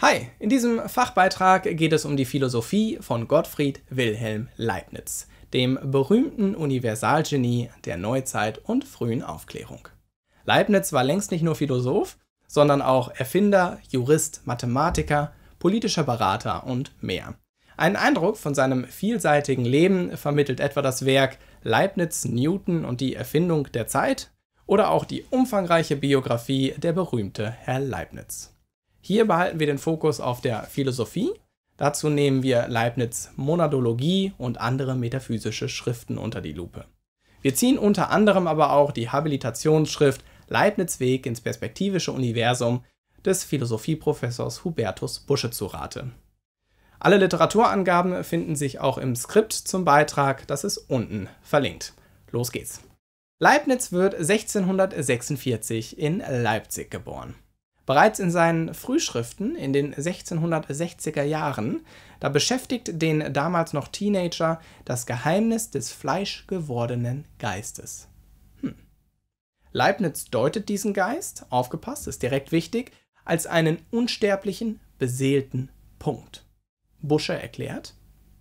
Hi, in diesem Fachbeitrag geht es um die Philosophie von Gottfried Wilhelm Leibniz, dem berühmten Universalgenie der Neuzeit und frühen Aufklärung. Leibniz war längst nicht nur Philosoph, sondern auch Erfinder, Jurist, Mathematiker, politischer Berater und mehr. Einen Eindruck von seinem vielseitigen Leben vermittelt etwa das Werk Leibniz, Newton und die Erfindung der Zeit oder auch die umfangreiche Biografie Der berühmte Herr Leibniz. Hier behalten wir den Fokus auf der Philosophie. Dazu nehmen wir Leibniz Monadologie und andere metaphysische Schriften unter die Lupe. Wir ziehen unter anderem aber auch die Habilitationsschrift Leibniz Weg ins perspektivische Universum des Philosophieprofessors Hubertus Busche zu Rate. Alle Literaturangaben finden sich auch im Skript zum Beitrag, das ist unten verlinkt. Los geht's. Leibniz wird 1646 in Leipzig geboren. Bereits in seinen Frühschriften in den 1660er Jahren, da beschäftigt den damals noch Teenager das Geheimnis des fleischgewordenen Geistes. Hm. Leibniz deutet diesen Geist, aufgepasst, ist direkt wichtig, als einen unsterblichen, beseelten Punkt. Busche erklärt,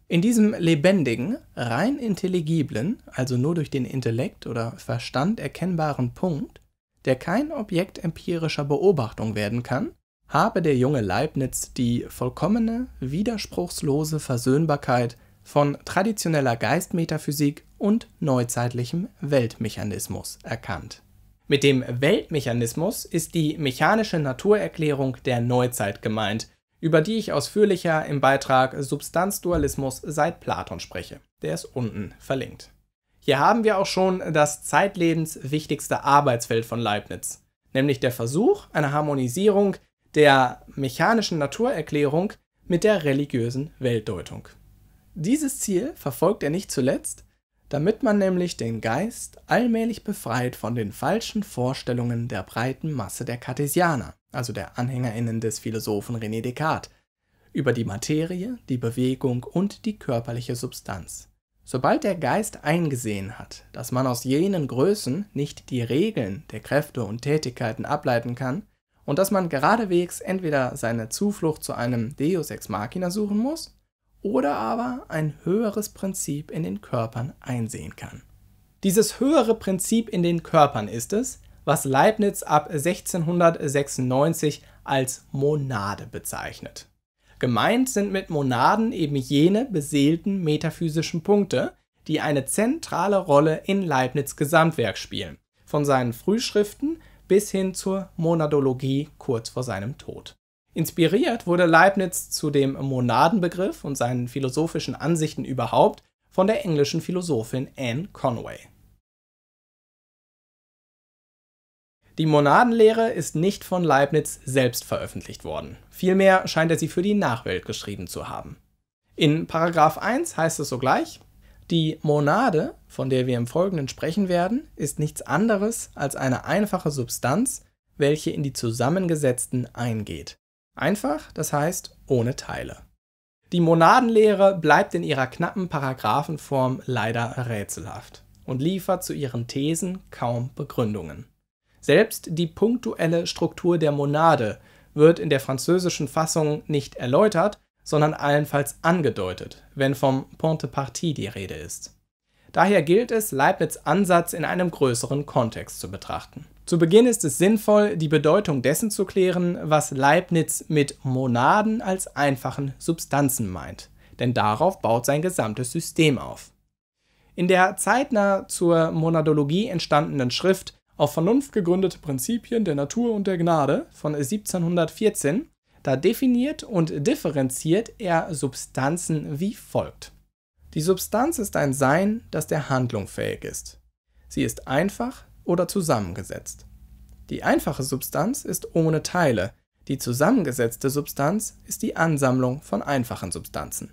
in diesem lebendigen, rein intelligiblen, also nur durch den Intellekt oder Verstand erkennbaren Punkt der kein Objekt empirischer Beobachtung werden kann, habe der junge Leibniz die vollkommene, widerspruchslose Versöhnbarkeit von traditioneller Geistmetaphysik und neuzeitlichem Weltmechanismus erkannt. Mit dem Weltmechanismus ist die mechanische Naturerklärung der Neuzeit gemeint, über die ich ausführlicher im Beitrag Substanzdualismus seit Platon spreche. Der ist unten verlinkt. Hier haben wir auch schon das zeitlebens wichtigste Arbeitsfeld von Leibniz, nämlich der Versuch einer Harmonisierung der mechanischen Naturerklärung mit der religiösen Weltdeutung. Dieses Ziel verfolgt er nicht zuletzt, damit man nämlich den Geist allmählich befreit von den falschen Vorstellungen der breiten Masse der Cartesianer, also der Anhängerinnen des Philosophen René Descartes, über die Materie, die Bewegung und die körperliche Substanz. Sobald der Geist eingesehen hat, dass man aus jenen Größen nicht die Regeln der Kräfte und Tätigkeiten ableiten kann und dass man geradewegs entweder seine Zuflucht zu einem Deus ex machina suchen muss oder aber ein höheres Prinzip in den Körpern einsehen kann. Dieses höhere Prinzip in den Körpern ist es, was Leibniz ab 1696 als Monade bezeichnet. Gemeint sind mit Monaden eben jene beseelten metaphysischen Punkte, die eine zentrale Rolle in Leibniz Gesamtwerk spielen, von seinen Frühschriften bis hin zur Monadologie kurz vor seinem Tod. Inspiriert wurde Leibniz zu dem Monadenbegriff und seinen philosophischen Ansichten überhaupt von der englischen Philosophin Anne Conway. Die Monadenlehre ist nicht von Leibniz selbst veröffentlicht worden. Vielmehr scheint er sie für die Nachwelt geschrieben zu haben. In Paragraph 1 heißt es sogleich, die Monade, von der wir im Folgenden sprechen werden, ist nichts anderes als eine einfache Substanz, welche in die zusammengesetzten eingeht. Einfach, das heißt ohne Teile. Die Monadenlehre bleibt in ihrer knappen Paragraphenform leider rätselhaft und liefert zu ihren Thesen kaum Begründungen. Selbst die punktuelle Struktur der Monade wird in der französischen Fassung nicht erläutert, sondern allenfalls angedeutet, wenn vom Point de Partie die Rede ist. Daher gilt es, Leibniz' Ansatz in einem größeren Kontext zu betrachten. Zu Beginn ist es sinnvoll, die Bedeutung dessen zu klären, was Leibniz mit Monaden als einfachen Substanzen meint, denn darauf baut sein gesamtes System auf. In der zeitnah zur Monadologie entstandenen Schrift auf Vernunft gegründete Prinzipien der Natur und der Gnade von 1714, da definiert und differenziert er Substanzen wie folgt. Die Substanz ist ein Sein, das der Handlung fähig ist. Sie ist einfach oder zusammengesetzt. Die einfache Substanz ist ohne Teile, die zusammengesetzte Substanz ist die Ansammlung von einfachen Substanzen.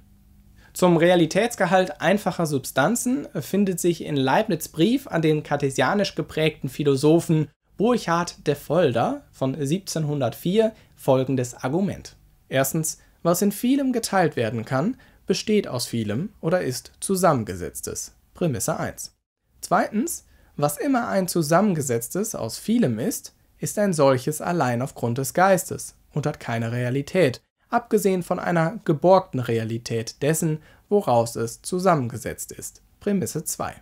Zum Realitätsgehalt einfacher Substanzen findet sich in Leibniz Brief an den kartesianisch geprägten Philosophen Burchard de Volder von 1704 folgendes Argument. Erstens, was in vielem geteilt werden kann, besteht aus vielem oder ist zusammengesetztes. Prämisse 1. Zweitens, was immer ein zusammengesetztes aus vielem ist, ist ein solches allein aufgrund des Geistes und hat keine Realität, abgesehen von einer geborgten Realität dessen, woraus es zusammengesetzt ist. Prämisse 2.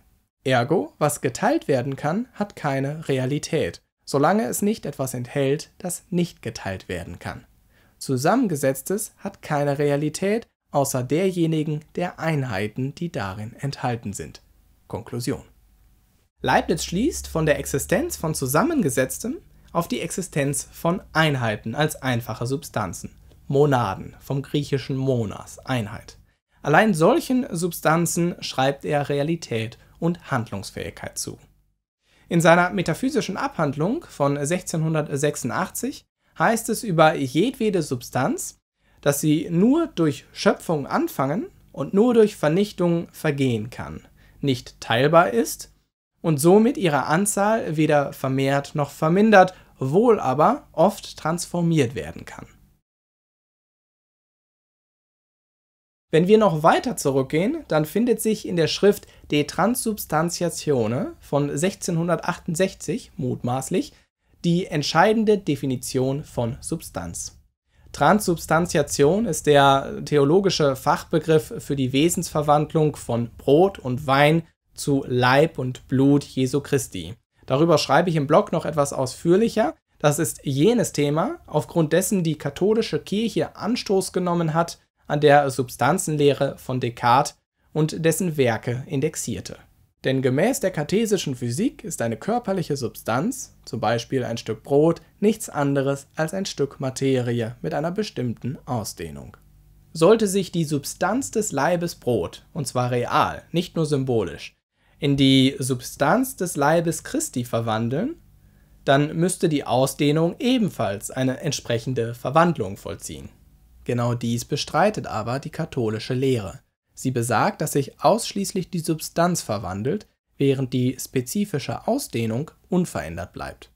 Ergo, was geteilt werden kann, hat keine Realität, solange es nicht etwas enthält, das nicht geteilt werden kann. Zusammengesetztes hat keine Realität, außer derjenigen der Einheiten, die darin enthalten sind. Konklusion. Leibniz schließt von der Existenz von Zusammengesetztem auf die Existenz von Einheiten als einfache Substanzen. Monaden, vom griechischen Monas, Einheit. Allein solchen Substanzen schreibt er Realität und Handlungsfähigkeit zu. In seiner metaphysischen Abhandlung von 1686 heißt es über jedwede Substanz, dass sie nur durch Schöpfung anfangen und nur durch Vernichtung vergehen kann, nicht teilbar ist und somit ihre Anzahl weder vermehrt noch vermindert, wohl aber oft transformiert werden kann. Wenn wir noch weiter zurückgehen, dann findet sich in der Schrift De Transubstantiatione von 1668 mutmaßlich die entscheidende Definition von Substanz. Transubstantiation ist der theologische Fachbegriff für die Wesensverwandlung von Brot und Wein zu Leib und Blut Jesu Christi. Darüber schreibe ich im Blog noch etwas ausführlicher. Das ist jenes Thema, aufgrund dessen die katholische Kirche Anstoß genommen hat, an der Substanzenlehre von Descartes und dessen Werke indexierte. Denn gemäß der kartesischen Physik ist eine körperliche Substanz, zum Beispiel ein Stück Brot, nichts anderes als ein Stück Materie mit einer bestimmten Ausdehnung. Sollte sich die Substanz des Leibes Brot, und zwar real, nicht nur symbolisch, in die Substanz des Leibes Christi verwandeln, dann müsste die Ausdehnung ebenfalls eine entsprechende Verwandlung vollziehen. Genau dies bestreitet aber die katholische Lehre. Sie besagt, dass sich ausschließlich die Substanz verwandelt, während die spezifische Ausdehnung unverändert bleibt.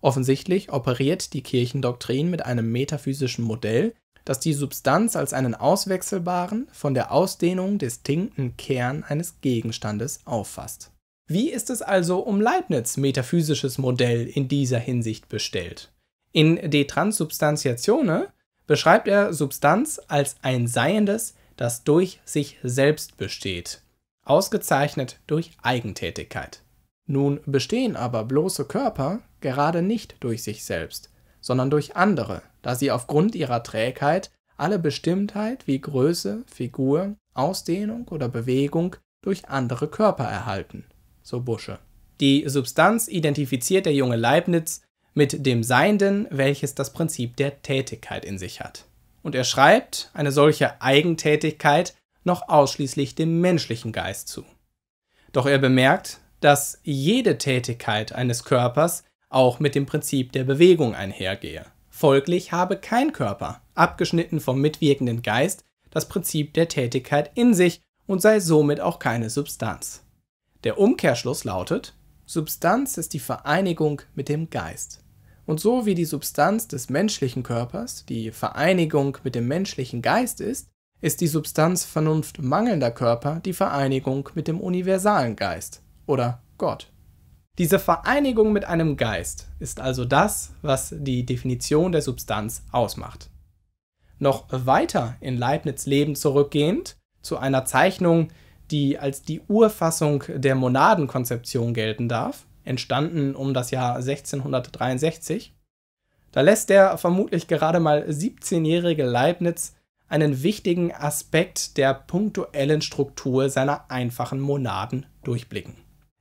Offensichtlich operiert die Kirchendoktrin mit einem metaphysischen Modell, das die Substanz als einen auswechselbaren, von der Ausdehnung distinkten Kern eines Gegenstandes auffasst. Wie ist es also um Leibniz metaphysisches Modell in dieser Hinsicht bestellt? In De Transsubstantiatione beschreibt er Substanz als ein Seiendes, das durch sich selbst besteht, ausgezeichnet durch Eigentätigkeit. Nun bestehen aber bloße Körper gerade nicht durch sich selbst, sondern durch andere, da sie aufgrund ihrer Trägheit alle Bestimmtheit wie Größe, Figur, Ausdehnung oder Bewegung durch andere Körper erhalten, so Busche. Die Substanz identifiziert der junge Leibniz mit dem Seienden, welches das Prinzip der Tätigkeit in sich hat. Und er schreibt eine solche Eigentätigkeit noch ausschließlich dem menschlichen Geist zu. Doch er bemerkt, dass jede Tätigkeit eines Körpers auch mit dem Prinzip der Bewegung einhergehe. Folglich habe kein Körper, abgeschnitten vom mitwirkenden Geist, das Prinzip der Tätigkeit in sich und sei somit auch keine Substanz. Der Umkehrschluss lautet, Substanz ist die Vereinigung mit dem Geist. Und so wie die Substanz des menschlichen Körpers die Vereinigung mit dem menschlichen Geist ist, ist die Substanz Vernunft mangelnder Körper die Vereinigung mit dem universalen Geist oder Gott. Diese Vereinigung mit einem Geist ist also das, was die Definition der Substanz ausmacht. Noch weiter in Leibniz Leben zurückgehend, zu einer Zeichnung, die als die Urfassung der Monadenkonzeption gelten darf, entstanden um das Jahr 1663, da lässt der vermutlich gerade mal 17-jährige Leibniz einen wichtigen Aspekt der punktuellen Struktur seiner einfachen Monaden durchblicken.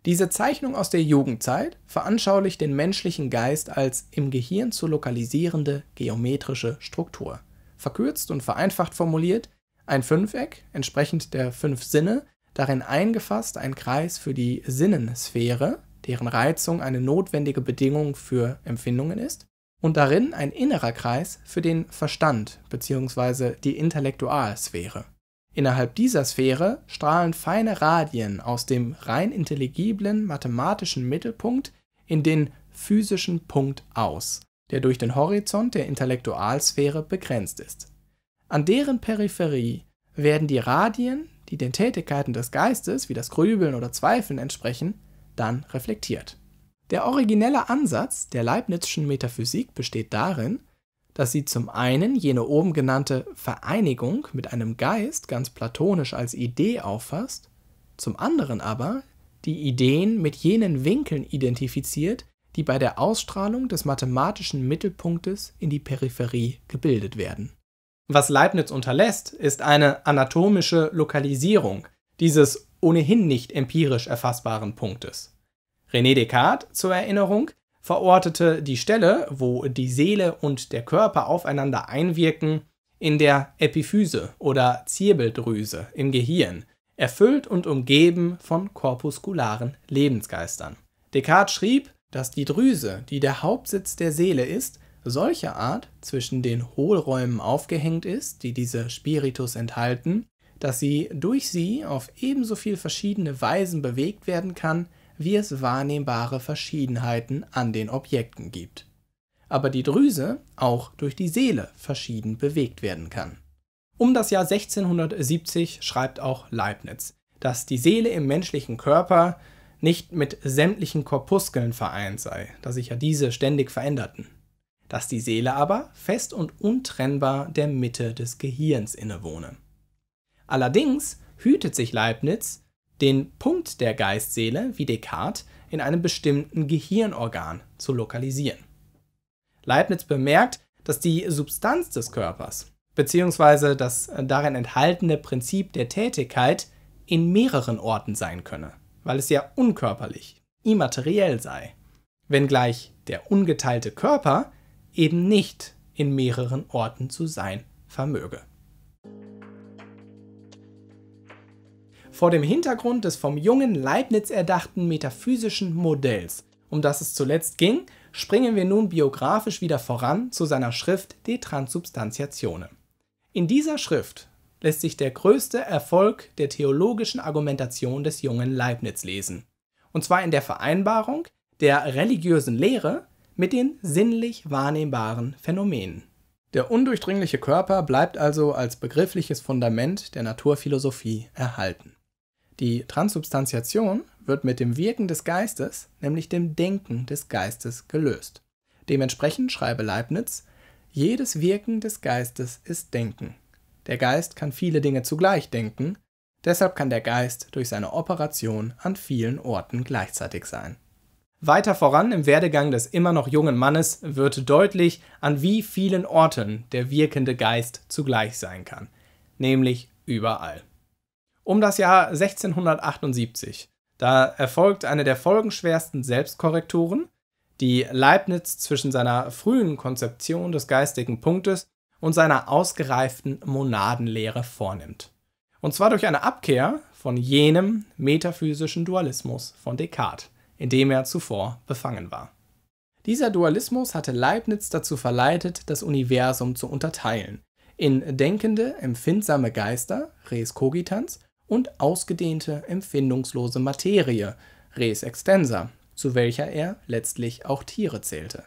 Diese Zeichnung aus der Jugendzeit veranschaulicht den menschlichen Geist als im Gehirn zu lokalisierende geometrische Struktur. Verkürzt und vereinfacht formuliert, ein Fünfeck, entsprechend der fünf Sinne, darin eingefasst ein Kreis für die Sinnensphäre, deren Reizung eine notwendige Bedingung für Empfindungen ist, und darin ein innerer Kreis für den Verstand bzw. die Intellektualsphäre. Innerhalb dieser Sphäre strahlen feine Radien aus dem rein intelligiblen mathematischen Mittelpunkt in den physischen Punkt aus, der durch den Horizont der Intellektualsphäre begrenzt ist. An deren Peripherie werden die Radien die den Tätigkeiten des Geistes, wie das Grübeln oder Zweifeln entsprechen, dann reflektiert. Der originelle Ansatz der Leibnizschen Metaphysik besteht darin, dass sie zum einen jene oben genannte Vereinigung mit einem Geist ganz platonisch als Idee auffasst, zum anderen aber die Ideen mit jenen Winkeln identifiziert, die bei der Ausstrahlung des mathematischen Mittelpunktes in die Peripherie gebildet werden. Was Leibniz unterlässt, ist eine anatomische Lokalisierung dieses ohnehin nicht empirisch erfassbaren Punktes. René Descartes, zur Erinnerung, verortete die Stelle, wo die Seele und der Körper aufeinander einwirken, in der Epiphyse oder Zirbeldrüse im Gehirn, erfüllt und umgeben von korpuskularen Lebensgeistern. Descartes schrieb, dass die Drüse, die der Hauptsitz der Seele ist, solcher Art zwischen den Hohlräumen aufgehängt ist, die diese Spiritus enthalten, dass sie durch sie auf ebenso viel verschiedene Weisen bewegt werden kann, wie es wahrnehmbare Verschiedenheiten an den Objekten gibt. Aber die Drüse auch durch die Seele verschieden bewegt werden kann. Um das Jahr 1670 schreibt auch Leibniz, dass die Seele im menschlichen Körper nicht mit sämtlichen Korpuskeln vereint sei, da sich ja diese ständig veränderten dass die Seele aber fest und untrennbar der Mitte des Gehirns innewohne. Allerdings hütet sich Leibniz, den Punkt der Geistseele, wie Descartes, in einem bestimmten Gehirnorgan zu lokalisieren. Leibniz bemerkt, dass die Substanz des Körpers bzw. das darin enthaltene Prinzip der Tätigkeit in mehreren Orten sein könne, weil es ja unkörperlich, immateriell sei, wenngleich der ungeteilte Körper eben nicht in mehreren Orten zu sein vermöge. Vor dem Hintergrund des vom jungen Leibniz erdachten metaphysischen Modells, um das es zuletzt ging, springen wir nun biografisch wieder voran zu seiner Schrift De Transubstantiatione. In dieser Schrift lässt sich der größte Erfolg der theologischen Argumentation des jungen Leibniz lesen. Und zwar in der Vereinbarung der religiösen Lehre mit den sinnlich wahrnehmbaren Phänomenen. Der undurchdringliche Körper bleibt also als begriffliches Fundament der Naturphilosophie erhalten. Die Transubstantiation wird mit dem Wirken des Geistes, nämlich dem Denken des Geistes, gelöst. Dementsprechend schreibe Leibniz, jedes Wirken des Geistes ist Denken. Der Geist kann viele Dinge zugleich denken, deshalb kann der Geist durch seine Operation an vielen Orten gleichzeitig sein. Weiter voran im Werdegang des immer noch jungen Mannes wird deutlich, an wie vielen Orten der wirkende Geist zugleich sein kann, nämlich überall. Um das Jahr 1678, da erfolgt eine der folgenschwersten Selbstkorrekturen, die Leibniz zwischen seiner frühen Konzeption des geistigen Punktes und seiner ausgereiften Monadenlehre vornimmt. Und zwar durch eine Abkehr von jenem metaphysischen Dualismus von Descartes in dem er zuvor befangen war. Dieser Dualismus hatte Leibniz dazu verleitet, das Universum zu unterteilen in denkende, empfindsame Geister, res cogitans, und ausgedehnte, empfindungslose Materie, res extensa, zu welcher er letztlich auch Tiere zählte.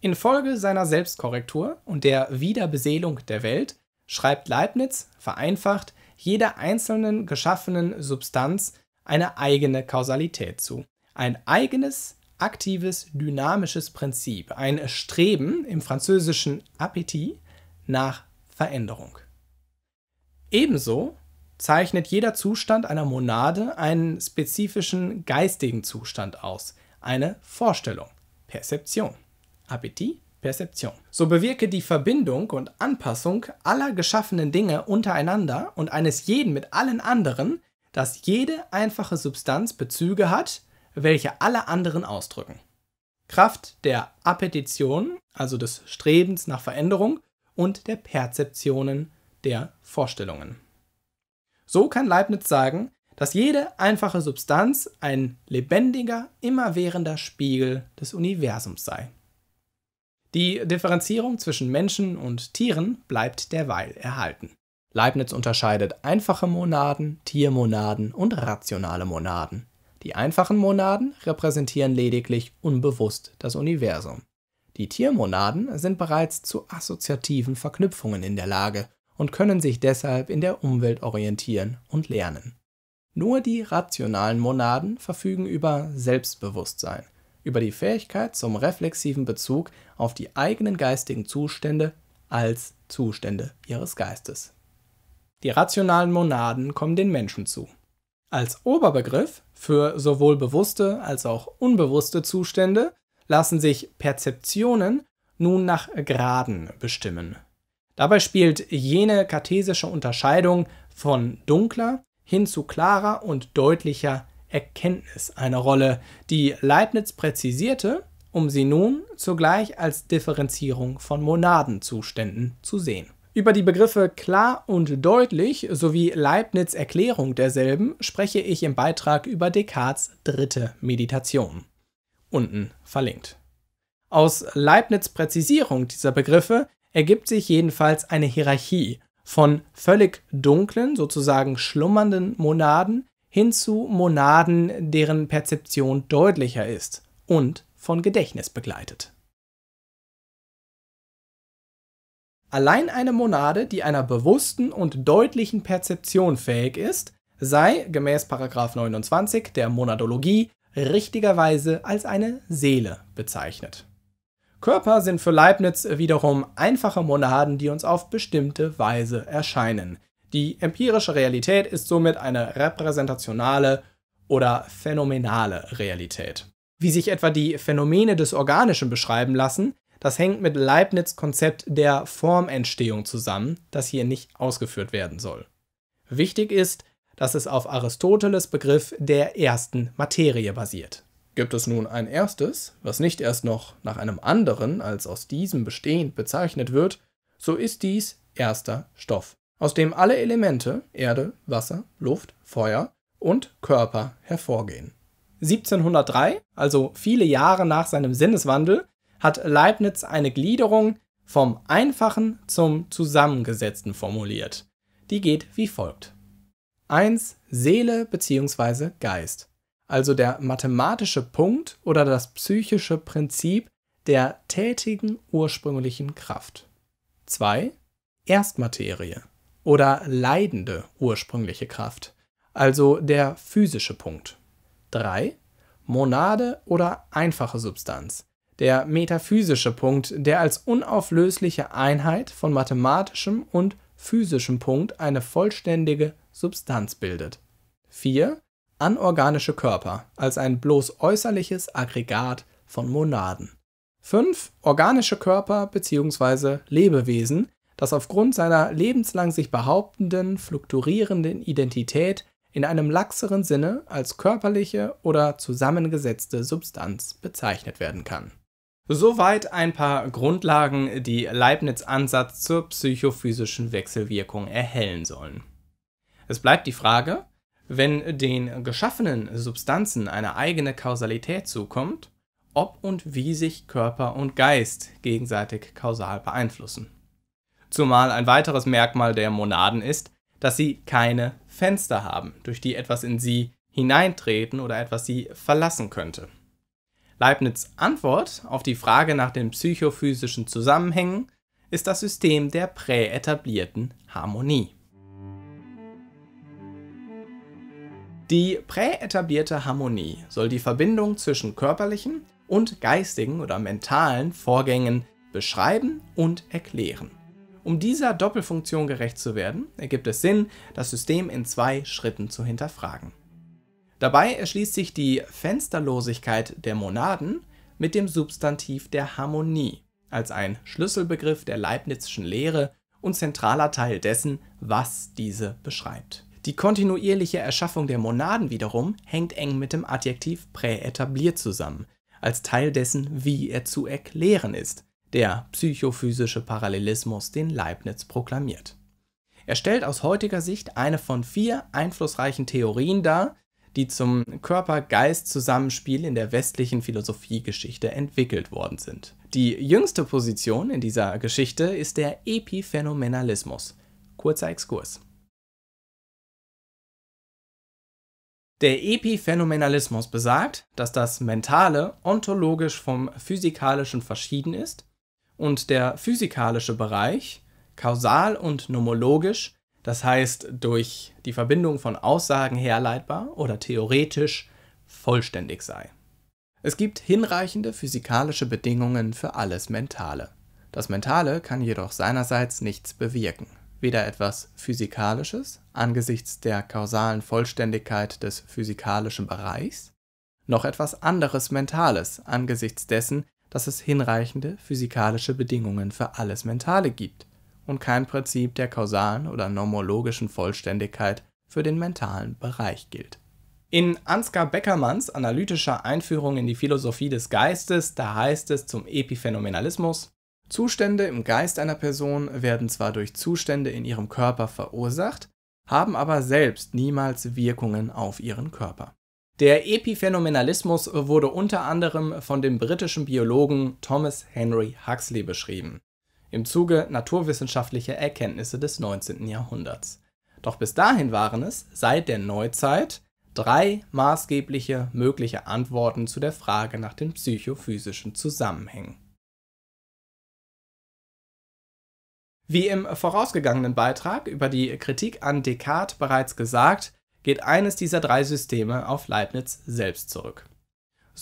Infolge seiner Selbstkorrektur und der Wiederbeseelung der Welt schreibt Leibniz, vereinfacht, jeder einzelnen geschaffenen Substanz eine eigene Kausalität zu ein eigenes, aktives, dynamisches Prinzip, ein Streben im französischen Appetit nach Veränderung. Ebenso zeichnet jeder Zustand einer Monade einen spezifischen geistigen Zustand aus, eine Vorstellung, Perzeption, Appetit, Perzeption. So bewirke die Verbindung und Anpassung aller geschaffenen Dinge untereinander und eines jeden mit allen anderen, dass jede einfache Substanz Bezüge hat welche alle anderen ausdrücken. Kraft der Appetition, also des Strebens nach Veränderung, und der Perzeptionen, der Vorstellungen. So kann Leibniz sagen, dass jede einfache Substanz ein lebendiger, immerwährender Spiegel des Universums sei. Die Differenzierung zwischen Menschen und Tieren bleibt derweil erhalten. Leibniz unterscheidet einfache Monaden, Tiermonaden und rationale Monaden. Die einfachen Monaden repräsentieren lediglich unbewusst das Universum. Die Tiermonaden sind bereits zu assoziativen Verknüpfungen in der Lage und können sich deshalb in der Umwelt orientieren und lernen. Nur die rationalen Monaden verfügen über Selbstbewusstsein, über die Fähigkeit zum reflexiven Bezug auf die eigenen geistigen Zustände als Zustände ihres Geistes. Die rationalen Monaden kommen den Menschen zu. Als Oberbegriff für sowohl bewusste als auch unbewusste Zustände lassen sich Perzeptionen nun nach Graden bestimmen. Dabei spielt jene kartesische Unterscheidung von dunkler hin zu klarer und deutlicher Erkenntnis eine Rolle, die Leibniz präzisierte, um sie nun zugleich als Differenzierung von Monadenzuständen zu sehen. Über die Begriffe klar und deutlich sowie Leibniz Erklärung derselben spreche ich im Beitrag über Descartes dritte Meditation. Unten verlinkt. Aus Leibniz Präzisierung dieser Begriffe ergibt sich jedenfalls eine Hierarchie von völlig dunklen, sozusagen schlummernden Monaden hin zu Monaden, deren Perzeption deutlicher ist und von Gedächtnis begleitet. Allein eine Monade, die einer bewussten und deutlichen Perzeption fähig ist, sei gemäß 29 der Monadologie richtigerweise als eine Seele bezeichnet. Körper sind für Leibniz wiederum einfache Monaden, die uns auf bestimmte Weise erscheinen. Die empirische Realität ist somit eine repräsentationale oder phänomenale Realität. Wie sich etwa die Phänomene des Organischen beschreiben lassen, das hängt mit Leibniz' Konzept der Formentstehung zusammen, das hier nicht ausgeführt werden soll. Wichtig ist, dass es auf Aristoteles Begriff der ersten Materie basiert. Gibt es nun ein erstes, was nicht erst noch nach einem anderen als aus diesem bestehend bezeichnet wird, so ist dies erster Stoff, aus dem alle Elemente Erde, Wasser, Luft, Feuer und Körper hervorgehen. 1703, also viele Jahre nach seinem Sinneswandel, hat Leibniz eine Gliederung vom Einfachen zum Zusammengesetzten formuliert. Die geht wie folgt. 1. Seele bzw. Geist, also der mathematische Punkt oder das psychische Prinzip der tätigen ursprünglichen Kraft. 2. Erstmaterie oder leidende ursprüngliche Kraft, also der physische Punkt. 3. Monade oder einfache Substanz, der metaphysische Punkt, der als unauflösliche Einheit von mathematischem und physischem Punkt eine vollständige Substanz bildet. 4. Anorganische Körper als ein bloß äußerliches Aggregat von Monaden. 5. Organische Körper bzw. Lebewesen, das aufgrund seiner lebenslang sich behauptenden, fluktuierenden Identität in einem laxeren Sinne als körperliche oder zusammengesetzte Substanz bezeichnet werden kann Soweit ein paar Grundlagen, die Leibniz' Ansatz zur psychophysischen Wechselwirkung erhellen sollen. Es bleibt die Frage, wenn den geschaffenen Substanzen eine eigene Kausalität zukommt, ob und wie sich Körper und Geist gegenseitig kausal beeinflussen. Zumal ein weiteres Merkmal der Monaden ist, dass sie keine Fenster haben, durch die etwas in sie hineintreten oder etwas sie verlassen könnte. Leibniz Antwort auf die Frage nach den psychophysischen Zusammenhängen ist das System der präetablierten Harmonie. Die präetablierte Harmonie soll die Verbindung zwischen körperlichen und geistigen oder mentalen Vorgängen beschreiben und erklären. Um dieser Doppelfunktion gerecht zu werden, ergibt es Sinn, das System in zwei Schritten zu hinterfragen. Dabei erschließt sich die Fensterlosigkeit der Monaden mit dem Substantiv der Harmonie als ein Schlüsselbegriff der Leibnizischen Lehre und zentraler Teil dessen, was diese beschreibt. Die kontinuierliche Erschaffung der Monaden wiederum hängt eng mit dem Adjektiv präetabliert zusammen, als Teil dessen, wie er zu erklären ist, der psychophysische Parallelismus, den Leibniz proklamiert. Er stellt aus heutiger Sicht eine von vier einflussreichen Theorien dar, die zum Körper-Geist-Zusammenspiel in der westlichen Philosophiegeschichte entwickelt worden sind. Die jüngste Position in dieser Geschichte ist der Epiphänomenalismus. Kurzer Exkurs. Der Epiphänomenalismus besagt, dass das Mentale ontologisch vom Physikalischen verschieden ist und der physikalische Bereich, kausal und nomologisch, das heißt durch die Verbindung von Aussagen herleitbar oder theoretisch vollständig sei. Es gibt hinreichende physikalische Bedingungen für alles Mentale. Das Mentale kann jedoch seinerseits nichts bewirken, weder etwas Physikalisches angesichts der kausalen Vollständigkeit des physikalischen Bereichs, noch etwas anderes Mentales angesichts dessen, dass es hinreichende physikalische Bedingungen für alles Mentale gibt und kein Prinzip der kausalen oder nomologischen Vollständigkeit für den mentalen Bereich gilt. In Ansgar Beckermanns analytischer Einführung in die Philosophie des Geistes, da heißt es zum Epiphänomenalismus, Zustände im Geist einer Person werden zwar durch Zustände in ihrem Körper verursacht, haben aber selbst niemals Wirkungen auf ihren Körper. Der Epiphänomenalismus wurde unter anderem von dem britischen Biologen Thomas Henry Huxley beschrieben im Zuge naturwissenschaftlicher Erkenntnisse des 19. Jahrhunderts. Doch bis dahin waren es seit der Neuzeit drei maßgebliche mögliche Antworten zu der Frage nach den psychophysischen Zusammenhängen. Wie im vorausgegangenen Beitrag über die Kritik an Descartes bereits gesagt, geht eines dieser drei Systeme auf Leibniz selbst zurück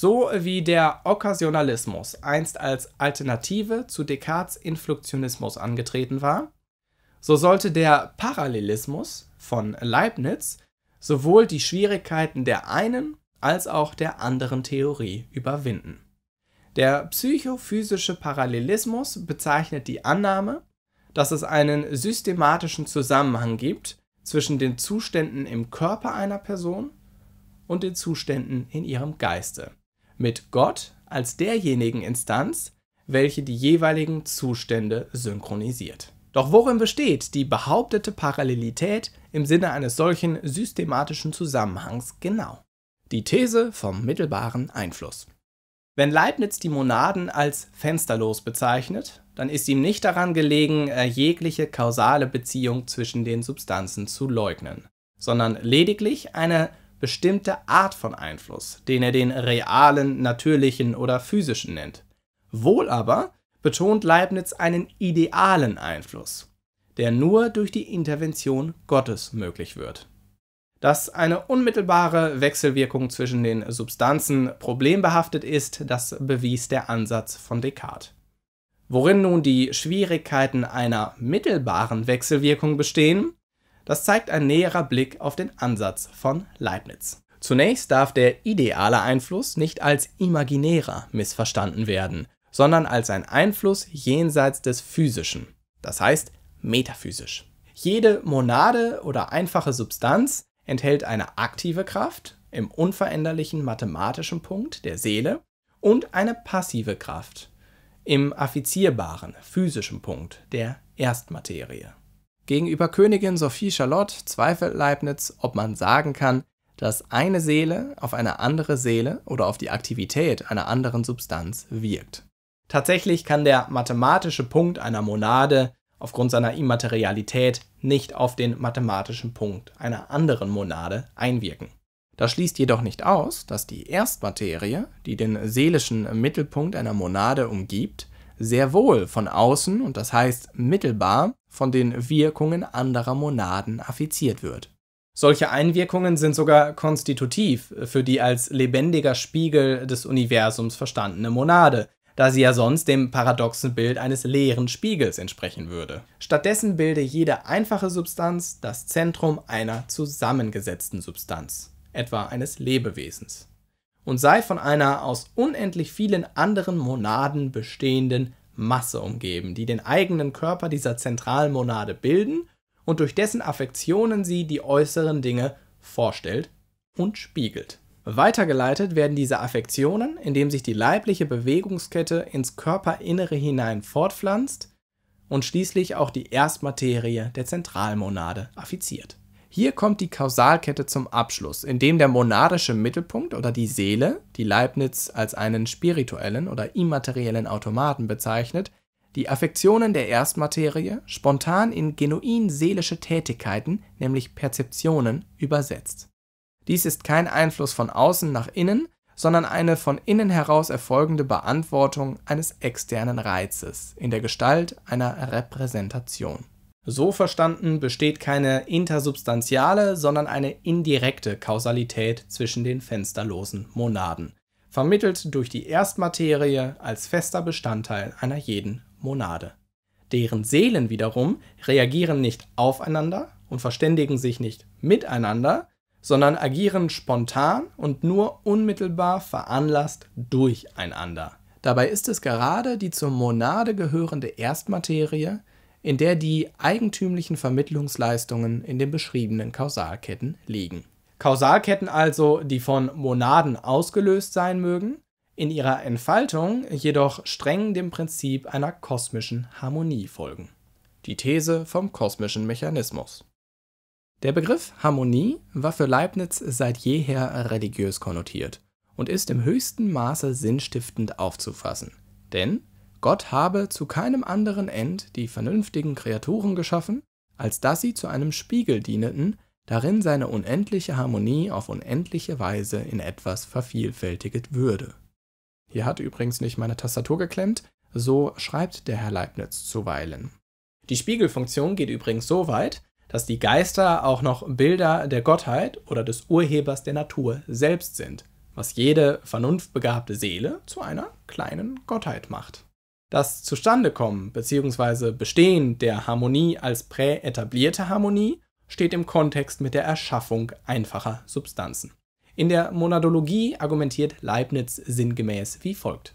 so wie der Okkasionalismus einst als Alternative zu Descartes Influktionismus angetreten war, so sollte der Parallelismus von Leibniz sowohl die Schwierigkeiten der einen als auch der anderen Theorie überwinden. Der psychophysische Parallelismus bezeichnet die Annahme, dass es einen systematischen Zusammenhang gibt zwischen den Zuständen im Körper einer Person und den Zuständen in ihrem Geiste mit Gott als derjenigen Instanz, welche die jeweiligen Zustände synchronisiert. Doch worin besteht die behauptete Parallelität im Sinne eines solchen systematischen Zusammenhangs genau? Die These vom mittelbaren Einfluss. Wenn Leibniz die Monaden als fensterlos bezeichnet, dann ist ihm nicht daran gelegen, äh, jegliche kausale Beziehung zwischen den Substanzen zu leugnen, sondern lediglich eine bestimmte Art von Einfluss, den er den realen, natürlichen oder physischen nennt. Wohl aber betont Leibniz einen idealen Einfluss, der nur durch die Intervention Gottes möglich wird. Dass eine unmittelbare Wechselwirkung zwischen den Substanzen problembehaftet ist, das bewies der Ansatz von Descartes. Worin nun die Schwierigkeiten einer mittelbaren Wechselwirkung bestehen, das zeigt ein näherer Blick auf den Ansatz von Leibniz. Zunächst darf der ideale Einfluss nicht als imaginärer missverstanden werden, sondern als ein Einfluss jenseits des Physischen, das heißt metaphysisch. Jede Monade oder einfache Substanz enthält eine aktive Kraft im unveränderlichen mathematischen Punkt der Seele und eine passive Kraft im affizierbaren physischen Punkt der Erstmaterie. Gegenüber Königin Sophie Charlotte zweifelt Leibniz, ob man sagen kann, dass eine Seele auf eine andere Seele oder auf die Aktivität einer anderen Substanz wirkt. Tatsächlich kann der mathematische Punkt einer Monade aufgrund seiner Immaterialität nicht auf den mathematischen Punkt einer anderen Monade einwirken. Das schließt jedoch nicht aus, dass die Erstmaterie, die den seelischen Mittelpunkt einer Monade umgibt, sehr wohl von außen und das heißt mittelbar von den Wirkungen anderer Monaden affiziert wird. Solche Einwirkungen sind sogar konstitutiv für die als lebendiger Spiegel des Universums verstandene Monade, da sie ja sonst dem paradoxen Bild eines leeren Spiegels entsprechen würde. Stattdessen bilde jede einfache Substanz das Zentrum einer zusammengesetzten Substanz, etwa eines Lebewesens, und sei von einer aus unendlich vielen anderen Monaden bestehenden Masse umgeben, die den eigenen Körper dieser Zentralmonade bilden und durch dessen Affektionen sie die äußeren Dinge vorstellt und spiegelt. Weitergeleitet werden diese Affektionen, indem sich die leibliche Bewegungskette ins Körperinnere hinein fortpflanzt und schließlich auch die Erstmaterie der Zentralmonade affiziert. Hier kommt die Kausalkette zum Abschluss, indem der monadische Mittelpunkt oder die Seele, die Leibniz als einen spirituellen oder immateriellen Automaten bezeichnet, die Affektionen der Erstmaterie spontan in genuin seelische Tätigkeiten, nämlich Perzeptionen, übersetzt. Dies ist kein Einfluss von außen nach innen, sondern eine von innen heraus erfolgende Beantwortung eines externen Reizes in der Gestalt einer Repräsentation. So verstanden besteht keine intersubstantiale, sondern eine indirekte Kausalität zwischen den fensterlosen Monaden, vermittelt durch die Erstmaterie als fester Bestandteil einer jeden Monade. Deren Seelen wiederum reagieren nicht aufeinander und verständigen sich nicht miteinander, sondern agieren spontan und nur unmittelbar veranlasst durcheinander. Dabei ist es gerade die zur Monade gehörende Erstmaterie, in der die eigentümlichen Vermittlungsleistungen in den beschriebenen Kausalketten liegen. Kausalketten also, die von Monaden ausgelöst sein mögen, in ihrer Entfaltung jedoch streng dem Prinzip einer kosmischen Harmonie folgen. Die These vom kosmischen Mechanismus. Der Begriff Harmonie war für Leibniz seit jeher religiös konnotiert und ist im höchsten Maße sinnstiftend aufzufassen. Denn Gott habe zu keinem anderen End die vernünftigen Kreaturen geschaffen, als dass sie zu einem Spiegel dieneten, darin seine unendliche Harmonie auf unendliche Weise in etwas vervielfältiget würde. Hier hat übrigens nicht meine Tastatur geklemmt, so schreibt der Herr Leibniz zuweilen. Die Spiegelfunktion geht übrigens so weit, dass die Geister auch noch Bilder der Gottheit oder des Urhebers der Natur selbst sind, was jede vernunftbegabte Seele zu einer kleinen Gottheit macht. Das Zustandekommen bzw. Bestehen der Harmonie als präetablierte Harmonie steht im Kontext mit der Erschaffung einfacher Substanzen. In der Monadologie argumentiert Leibniz sinngemäß wie folgt.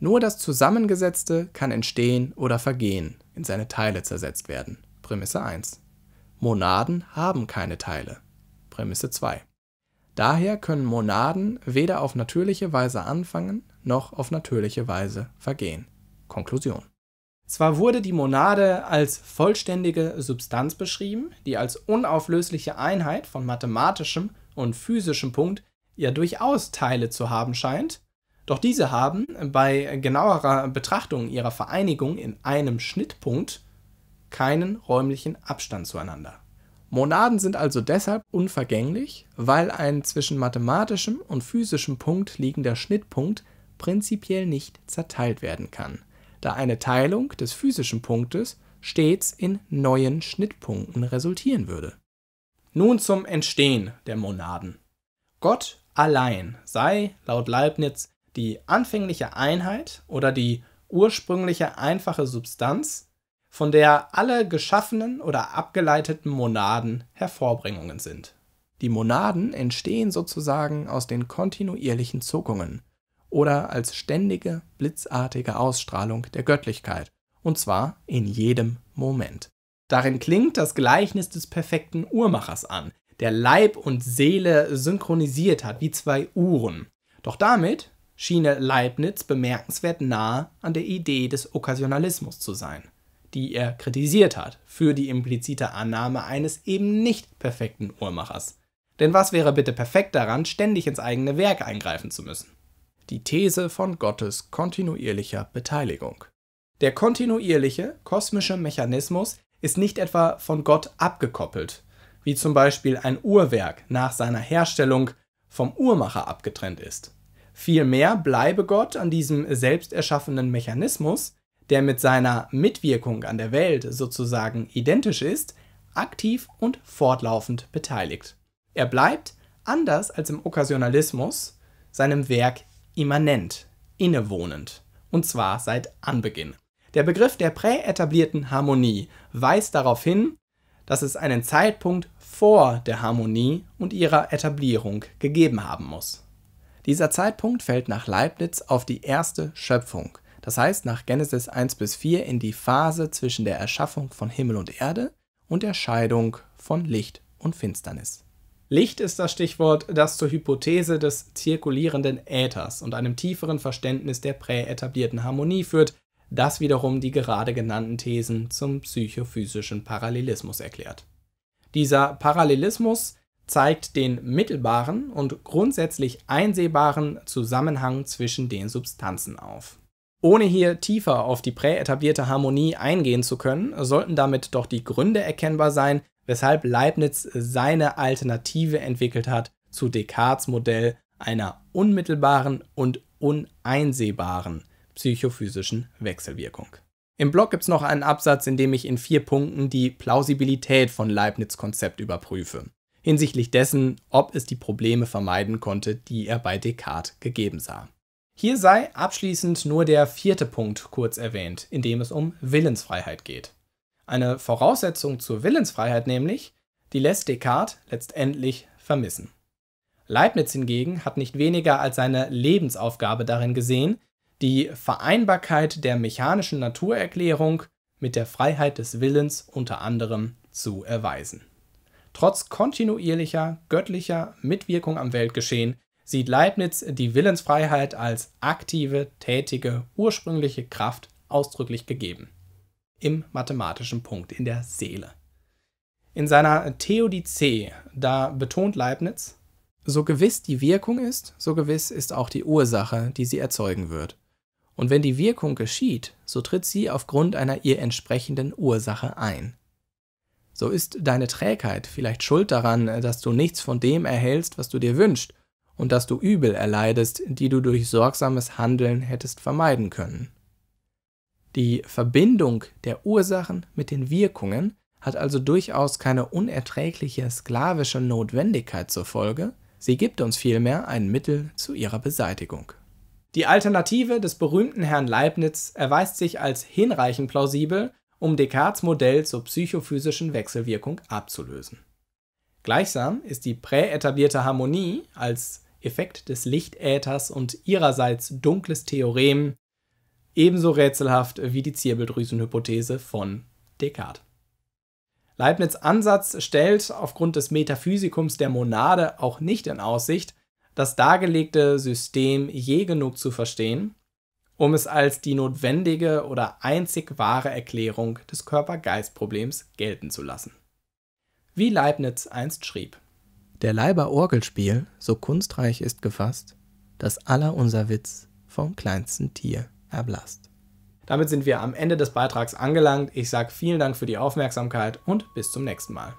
Nur das Zusammengesetzte kann entstehen oder vergehen, in seine Teile zersetzt werden. Prämisse 1. Monaden haben keine Teile. Prämisse 2. Daher können Monaden weder auf natürliche Weise anfangen noch auf natürliche Weise vergehen. Konklusion. Zwar wurde die Monade als vollständige Substanz beschrieben, die als unauflösliche Einheit von mathematischem und physischem Punkt ja durchaus Teile zu haben scheint, doch diese haben bei genauerer Betrachtung ihrer Vereinigung in einem Schnittpunkt keinen räumlichen Abstand zueinander. Monaden sind also deshalb unvergänglich, weil ein zwischen mathematischem und physischem Punkt liegender Schnittpunkt prinzipiell nicht zerteilt werden kann – da eine Teilung des physischen Punktes stets in neuen Schnittpunkten resultieren würde. Nun zum Entstehen der Monaden. Gott allein sei laut Leibniz die anfängliche Einheit oder die ursprüngliche einfache Substanz, von der alle geschaffenen oder abgeleiteten Monaden Hervorbringungen sind. Die Monaden entstehen sozusagen aus den kontinuierlichen Zuckungen, oder als ständige, blitzartige Ausstrahlung der Göttlichkeit, und zwar in jedem Moment. Darin klingt das Gleichnis des perfekten Uhrmachers an, der Leib und Seele synchronisiert hat wie zwei Uhren. Doch damit schiene Leibniz bemerkenswert nahe an der Idee des Okkasionalismus zu sein, die er kritisiert hat für die implizite Annahme eines eben nicht perfekten Uhrmachers. Denn was wäre bitte perfekt daran, ständig ins eigene Werk eingreifen zu müssen? die These von Gottes kontinuierlicher Beteiligung. Der kontinuierliche kosmische Mechanismus ist nicht etwa von Gott abgekoppelt, wie zum Beispiel ein Uhrwerk nach seiner Herstellung vom Uhrmacher abgetrennt ist. Vielmehr bleibe Gott an diesem selbst erschaffenen Mechanismus, der mit seiner Mitwirkung an der Welt sozusagen identisch ist, aktiv und fortlaufend beteiligt. Er bleibt, anders als im Okkasionalismus, seinem Werk immanent, innewohnend, und zwar seit Anbeginn. Der Begriff der präetablierten Harmonie weist darauf hin, dass es einen Zeitpunkt vor der Harmonie und ihrer Etablierung gegeben haben muss. Dieser Zeitpunkt fällt nach Leibniz auf die erste Schöpfung, das heißt nach Genesis 1 bis 4 in die Phase zwischen der Erschaffung von Himmel und Erde und der Scheidung von Licht und Finsternis. Licht ist das Stichwort, das zur Hypothese des zirkulierenden Äthers und einem tieferen Verständnis der präetablierten Harmonie führt, das wiederum die gerade genannten Thesen zum psychophysischen Parallelismus erklärt. Dieser Parallelismus zeigt den mittelbaren und grundsätzlich einsehbaren Zusammenhang zwischen den Substanzen auf. Ohne hier tiefer auf die präetablierte Harmonie eingehen zu können, sollten damit doch die Gründe erkennbar sein, weshalb Leibniz seine Alternative entwickelt hat zu Descartes Modell einer unmittelbaren und uneinsehbaren psychophysischen Wechselwirkung. Im Blog gibt es noch einen Absatz, in dem ich in vier Punkten die Plausibilität von Leibniz Konzept überprüfe, hinsichtlich dessen, ob es die Probleme vermeiden konnte, die er bei Descartes gegeben sah. Hier sei abschließend nur der vierte Punkt kurz erwähnt, in dem es um Willensfreiheit geht. Eine Voraussetzung zur Willensfreiheit nämlich, die lässt Descartes letztendlich vermissen. Leibniz hingegen hat nicht weniger als seine Lebensaufgabe darin gesehen, die Vereinbarkeit der mechanischen Naturerklärung mit der Freiheit des Willens unter anderem zu erweisen. Trotz kontinuierlicher, göttlicher Mitwirkung am Weltgeschehen sieht Leibniz die Willensfreiheit als aktive, tätige, ursprüngliche Kraft ausdrücklich gegeben im mathematischen Punkt, in der Seele. In seiner Theodizee, da betont Leibniz, so gewiss die Wirkung ist, so gewiss ist auch die Ursache, die sie erzeugen wird. Und wenn die Wirkung geschieht, so tritt sie aufgrund einer ihr entsprechenden Ursache ein. So ist deine Trägheit vielleicht schuld daran, dass du nichts von dem erhältst, was du dir wünschst, und dass du Übel erleidest, die du durch sorgsames Handeln hättest vermeiden können. Die Verbindung der Ursachen mit den Wirkungen hat also durchaus keine unerträgliche sklavische Notwendigkeit zur Folge, sie gibt uns vielmehr ein Mittel zu ihrer Beseitigung. Die Alternative des berühmten Herrn Leibniz erweist sich als hinreichend plausibel, um Descartes Modell zur psychophysischen Wechselwirkung abzulösen. Gleichsam ist die präetablierte Harmonie als Effekt des Lichtäthers und ihrerseits dunkles Theorem ebenso rätselhaft wie die Zirbeldrüsenhypothese von Descartes. Leibniz Ansatz stellt aufgrund des Metaphysikums der Monade auch nicht in Aussicht, das dargelegte System je genug zu verstehen, um es als die notwendige oder einzig wahre Erklärung des Körper-Geist-Problems gelten zu lassen. Wie Leibniz einst schrieb: Der Leiber Orgelspiel so kunstreich ist gefasst, dass aller unser Witz vom kleinsten Tier erblasst. Damit sind wir am Ende des Beitrags angelangt. Ich sage vielen Dank für die Aufmerksamkeit und bis zum nächsten Mal.